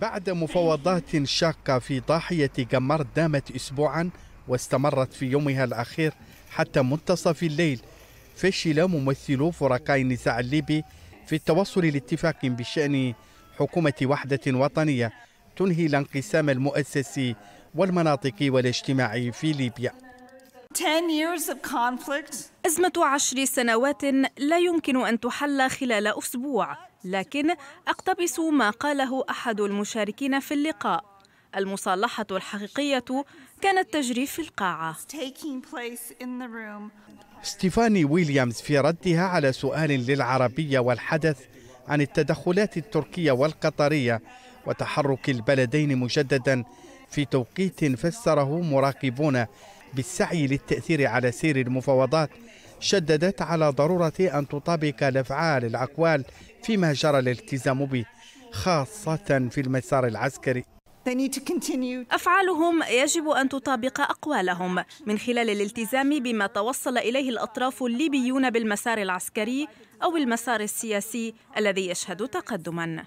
بعد مفاوضات شاقة في ضاحية قمر دامت أسبوعا واستمرت في يومها الأخير حتى منتصف الليل فشل ممثلو فرقاء النزاع الليبي في التوصل لاتفاق بشأن حكومة وحدة وطنية تنهي الانقسام المؤسسي والمناطقي والاجتماعي في ليبيا 10 years of conflict أزمة عشر سنوات لا يمكن أن تحل خلال أسبوع لكن أقتبس ما قاله أحد المشاركين في اللقاء المصالحة الحقيقية كانت تجري في القاعة ستيفاني ويليامز في ردها على سؤال للعربية والحدث عن التدخلات التركية والقطرية وتحرك البلدين مجددا في توقيت فسره مراقبون بالسعي للتأثير على سير المفاوضات شددت على ضرورة أن تطابق الأفعال الأقوال فيما جرى الالتزام به خاصة في المسار العسكري أفعالهم يجب أن تطابق أقوالهم من خلال الالتزام بما توصل إليه الأطراف الليبيون بالمسار العسكري أو المسار السياسي الذي يشهد تقدما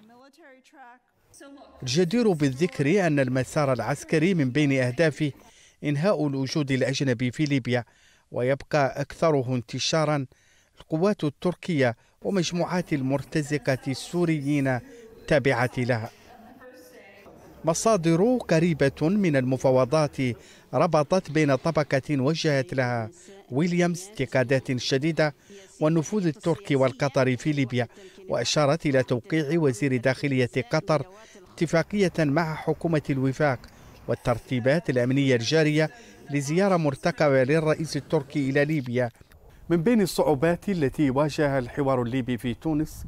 الجدير بالذكر أن المسار العسكري من بين أهدافه إنهاء الوجود الأجنبي في ليبيا ويبقى أكثره انتشارا القوات التركية ومجموعات المرتزقة السوريين التابعة لها مصادر قريبة من المفاوضات ربطت بين طبقة وجهت لها ويليامز انتقادات شديدة والنفوذ التركي والقطري في ليبيا وأشارت إلى توقيع وزير داخلية قطر اتفاقية مع حكومة الوفاق والترتيبات الأمنية الجارية لزيارة مرتقبة للرئيس التركي إلى ليبيا من بين الصعوبات التي واجهها الحوار الليبي في تونس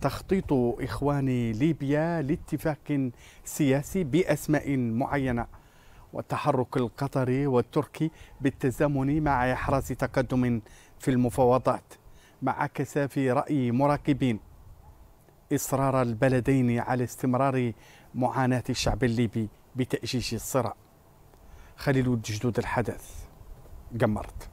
تخطيط إخوان ليبيا لاتفاق سياسي بأسماء معينة والتحرك القطري والتركي بالتزامن مع إحراز تقدم في المفاوضات مع في رأي مراقبين إصرار البلدين على استمرار معاناة الشعب الليبي بتأجيج الصراع خليل الجدود الحدث قمرت